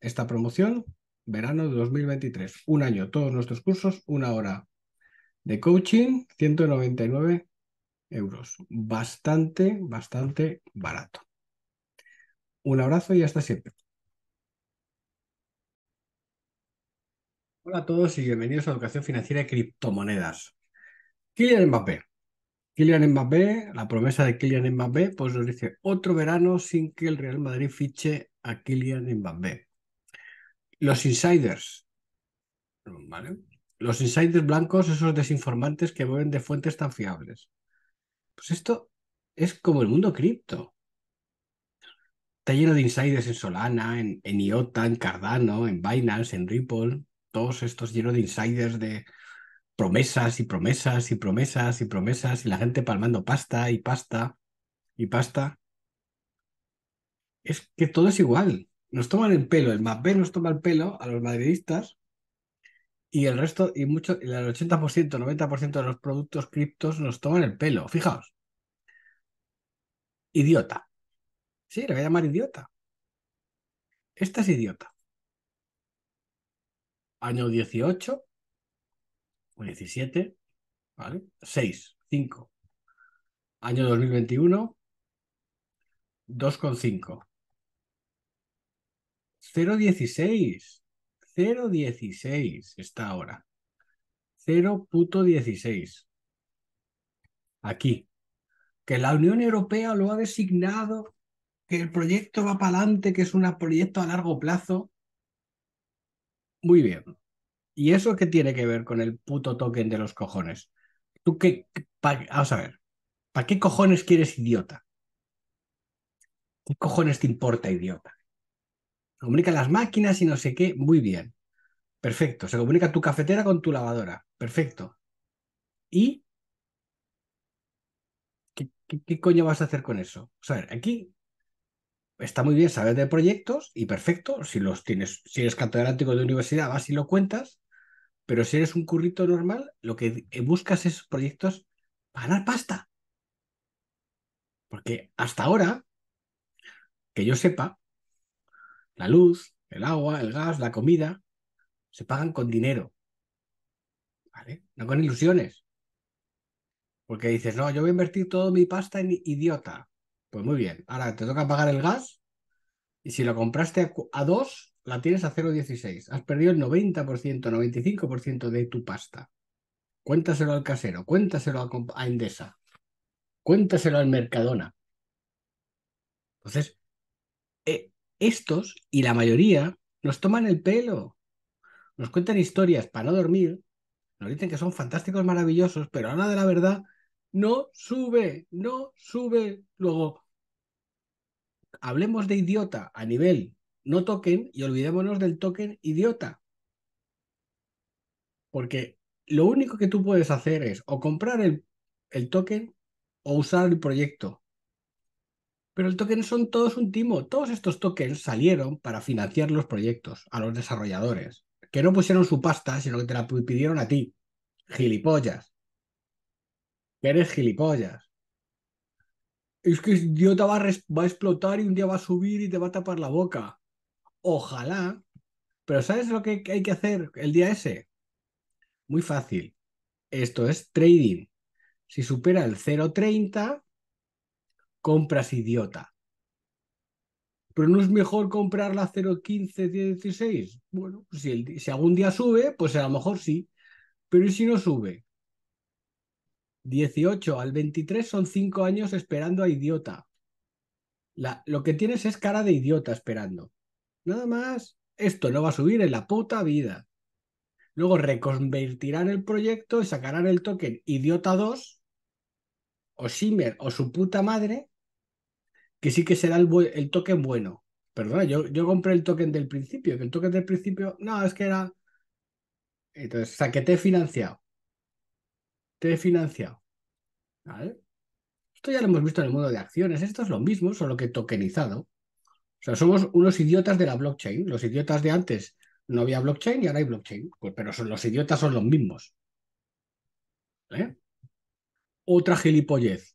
esta promoción, verano de 2023. Un año, todos nuestros cursos, una hora de coaching, 199 euros. Bastante, bastante barato. Un abrazo y hasta siempre. Hola a todos y bienvenidos a Educación Financiera y Criptomonedas. Kylian Mbappé. Kylian Mbappé, la promesa de Kylian Mbappé, pues nos dice otro verano sin que el Real Madrid fiche a Kylian Mbappé los insiders, ¿vale? Los insiders blancos, esos desinformantes que mueven de fuentes tan fiables. Pues esto es como el mundo cripto. Está lleno de insiders en Solana, en, en IOTA, en Cardano, en Binance, en Ripple. Todos estos llenos de insiders de promesas y promesas y promesas y promesas y la gente palmando pasta y pasta y pasta. Es que todo es igual nos toman el pelo, el MAP nos toma el pelo a los madridistas y el resto, y mucho, el 80%, 90% de los productos criptos nos toman el pelo, fijaos. Idiota. Sí, le voy a llamar idiota. Esta es idiota. Año 18 o 17, ¿vale? 6, 5. Año 2021, 2,5. 0.16. 0.16 está ahora. 0.16. Aquí. Que la Unión Europea lo ha designado, que el proyecto va para adelante, que es un proyecto a largo plazo. Muy bien. ¿Y eso qué tiene que ver con el puto token de los cojones? ¿Tú qué? vamos a ver. ¿Para qué cojones quieres idiota? ¿Qué cojones te importa, idiota? Comunica las máquinas y no sé qué, muy bien. Perfecto. Se comunica tu cafetera con tu lavadora. Perfecto. ¿Y qué, coño vas a hacer con eso? O pues sea, aquí está muy bien saber de proyectos y perfecto. Si los tienes, si eres catedrático de universidad, vas y lo cuentas. Pero si eres un currito normal, lo que buscas es proyectos para ganar pasta. Porque hasta ahora, que yo sepa, la luz, el agua, el gas, la comida, se pagan con dinero. ¿Vale? No con ilusiones. Porque dices, no, yo voy a invertir toda mi pasta en idiota. Pues muy bien, ahora te toca pagar el gas y si lo compraste a 2, la tienes a 0,16. Has perdido el 90%, 95% de tu pasta. Cuéntaselo al casero, cuéntaselo a, a Endesa, cuéntaselo al Mercadona. Entonces, eh, estos y la mayoría nos toman el pelo, nos cuentan historias para no dormir, nos dicen que son fantásticos, maravillosos, pero a la de la verdad no sube, no sube. Luego, hablemos de idiota a nivel no token y olvidémonos del token idiota. Porque lo único que tú puedes hacer es o comprar el, el token o usar el proyecto pero el token son todos un timo. Todos estos tokens salieron para financiar los proyectos a los desarrolladores, que no pusieron su pasta, sino que te la pidieron a ti. Gilipollas. eres gilipollas. Es que idiota va va a explotar y un día va a subir y te va a tapar la boca. Ojalá. Pero ¿sabes lo que hay que hacer el día ese? Muy fácil. Esto es trading. Si supera el 0.30, compras idiota. Pero no es mejor comprar la 0.15, 16 Bueno, pues si, si algún día sube, pues a lo mejor sí. Pero ¿y si no sube? 18 al 23 son 5 años esperando a idiota. lo que tienes es cara de idiota esperando. Nada más. Esto no va a subir en la puta vida. Luego reconvertirán el proyecto y sacarán el token idiota 2 o Shimmer o su puta madre que sí que será el, token bueno. Perdona, yo, yo compré el token del principio, que el token del principio, no, es que era... Entonces, o sea, que te he financiado. Te he financiado. Esto ya lo hemos visto en el mundo de acciones. Esto es lo mismo, solo que tokenizado. O sea, somos unos idiotas de la blockchain. Los idiotas de antes no había blockchain y ahora hay blockchain. Pues, pero son, los idiotas son los mismos. ¿eh? Otra gilipollez.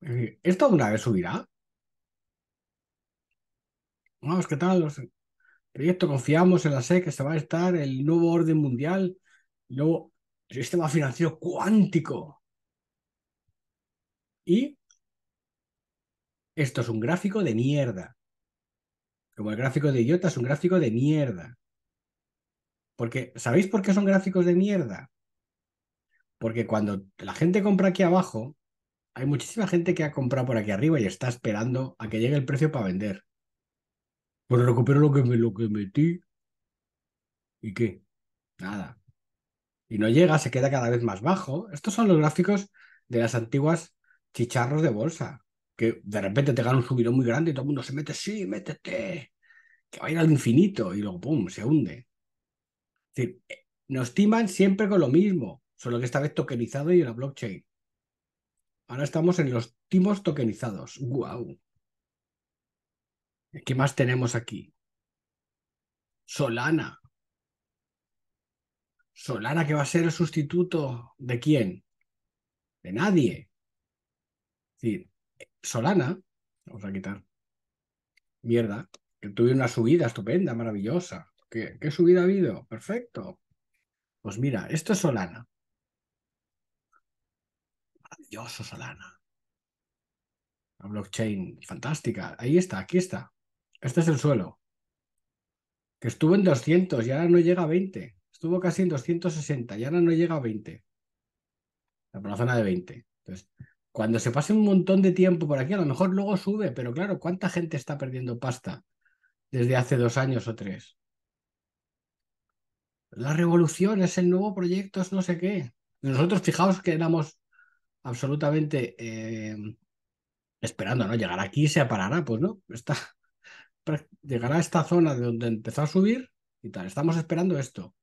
Eh, ¿Esto una vez subirá? Vamos, ¿qué tal? Los... Proyecto, confiamos en la SEC, que se va a estar el nuevo orden mundial, Nuevo sistema financiero cuántico. Y esto es un gráfico de mierda. Como el gráfico de idiota es un gráfico de mierda. Porque, ¿sabéis por qué son gráficos de mierda? Porque cuando la gente compra aquí abajo, hay muchísima gente que ha comprado por aquí arriba y está esperando a que llegue el precio para vender. Pues recupero lo que, me, lo que metí. ¿Y qué? Nada. Y no llega, se queda cada vez más bajo. Estos son los gráficos de las antiguas chicharros de bolsa, que de repente te ganan un subidón muy grande y todo el mundo se mete, sí, métete, que va a ir al infinito y luego, ¡pum!, se hunde. Es decir, eh, nos timan siempre con lo mismo, solo que esta vez tokenizado y en la blockchain. Ahora estamos en los timos tokenizados. ¡Guau! ¿Qué más tenemos aquí? Solana. Solana que va a ser el sustituto de quién? De nadie. Es decir, Solana, vamos a quitar. Mierda, que tuve una subida estupenda, maravillosa. ¿Qué, qué subida ha habido? Perfecto. Pues mira, esto es Solana. Maravilloso, Solana. La blockchain fantástica. Ahí está, aquí está. Este es el suelo. Que estuvo en 200 y ahora no llega a 20. Estuvo casi en 260 y ahora no llega a 20. la zona de 20. Entonces, cuando se pase un montón de tiempo por aquí, a lo mejor luego sube, pero claro, ¿cuánta gente está perdiendo pasta desde hace dos años o tres? La revolución es el nuevo proyecto, es no sé qué. Nosotros fijaos que éramos absolutamente eh, esperando, ¿no? Llegar aquí y se parará, pues no, está, llegará a esta zona de donde empezó a subir y tal, estamos esperando esto.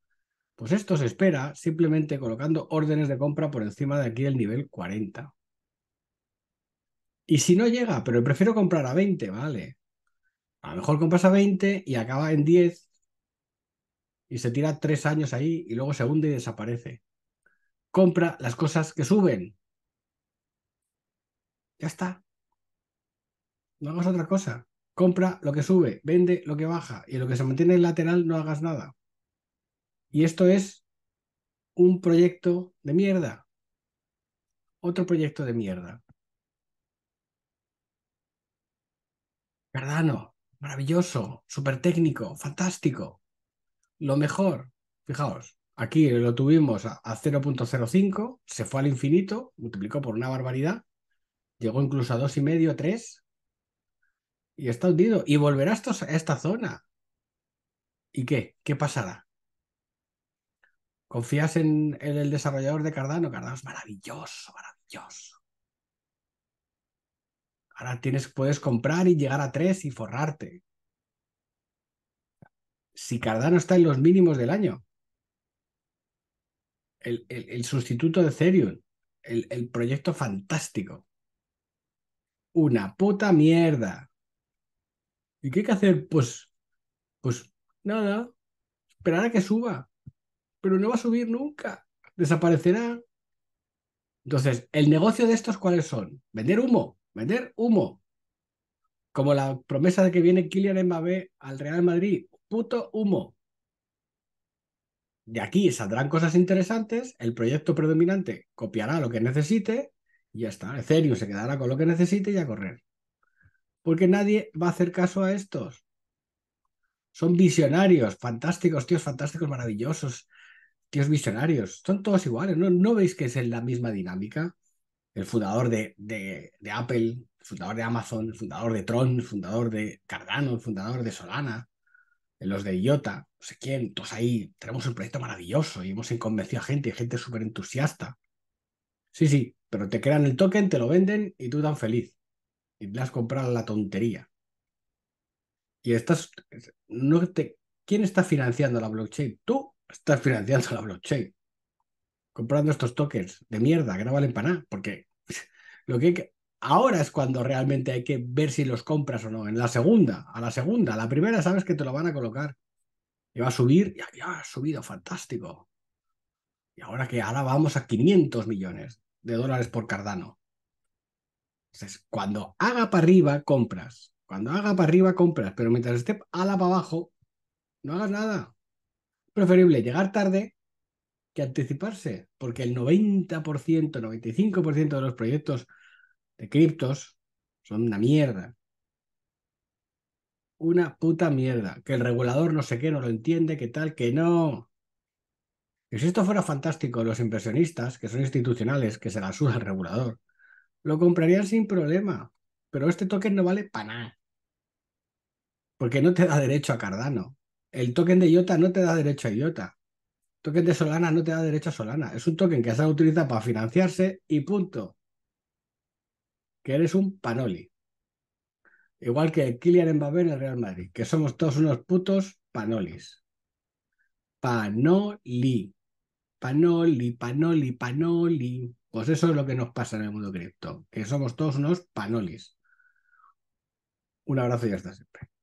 Pues esto se espera simplemente colocando órdenes de compra por encima de aquí del nivel 40. Y si no llega, pero prefiero comprar a 20, vale. A lo mejor compras a 20 y acaba en 10 y se tira 3 años ahí y luego se hunde y desaparece. Compra las cosas que suben. Ya está. No hagas otra cosa. Compra lo que sube, vende lo que baja y lo que se mantiene en lateral no hagas nada. Y esto es un proyecto de mierda. Otro proyecto de mierda. Cardano, maravilloso, súper técnico, fantástico. Lo mejor, fijaos, aquí lo tuvimos a, 0.05, se fue al infinito, multiplicó por una barbaridad llegó incluso a dos y medio, tres, y está hundido, y volverás a esta zona. ¿Y qué? ¿Qué pasará? ¿Confías en, el desarrollador de Cardano? Cardano es maravilloso, maravilloso. Ahora tienes, puedes comprar y llegar a tres y forrarte. Si Cardano está en los mínimos del año, el, sustituto de Ethereum, el, el proyecto fantástico, una puta mierda. ¿Y qué hay que hacer? Pues, pues nada, esperar a que suba, pero no va a subir nunca, desaparecerá. Entonces, ¿el negocio de estos cuáles son? Vender humo, vender humo. Como la promesa de que viene Kylian Mbappé al Real Madrid, puto humo. De aquí saldrán cosas interesantes, el proyecto predominante copiará lo que necesite y ya está. Ethereum se quedará con lo que necesite y a correr. Porque nadie va a hacer caso a estos. Son visionarios, fantásticos, tíos fantásticos, maravillosos, tíos visionarios. Son todos iguales. ¿No, veis que es en la misma dinámica? El fundador de, de Apple, el fundador de Amazon, el fundador de Tron, el fundador de Cardano, el fundador de Solana, los de IOTA, no sé quién, todos ahí tenemos un proyecto maravilloso y hemos convencido a gente, gente súper entusiasta. Sí, sí, pero te crean el token, te lo venden y tú tan feliz. Y le has comprado la tontería. Y estás. No ¿Quién está financiando la blockchain? Tú estás financiando la blockchain. Comprando estos tokens de mierda, valen el valen porque lo que, ahora es cuando realmente hay que ver si los compras o no. En la segunda, a la segunda, a la primera sabes que te lo van a colocar. Y va a subir, y ha subido, fantástico. Y ahora que ahora vamos a 500 millones de dólares por Cardano. Entonces, cuando haga para arriba, compras. Cuando haga para arriba, compras. Pero mientras esté ala para abajo, no hagas nada. Preferible llegar tarde que anticiparse, porque el 90%, 95% de los proyectos de criptos son una mierda. Una puta mierda. Que el regulador no sé qué, no lo entiende, qué tal, que no si esto fuera fantástico, los impresionistas, que son institucionales, que se la suda el regulador, lo comprarían sin problema. Pero este token no vale para nada. Porque no te da derecho a Cardano. El token de IOTA no te da derecho a IOTA. El token de Solana no te da derecho a Solana. Es un token que se utiliza para financiarse y punto. Que eres un panoli. Igual que Kylian Mbappé en el Real Madrid, que somos todos unos putos panolis. Panoli. Panoli, Panoli, Panoli. Pues eso es lo que nos pasa en el mundo cripto, que somos todos unos panolis. Un abrazo y hasta siempre.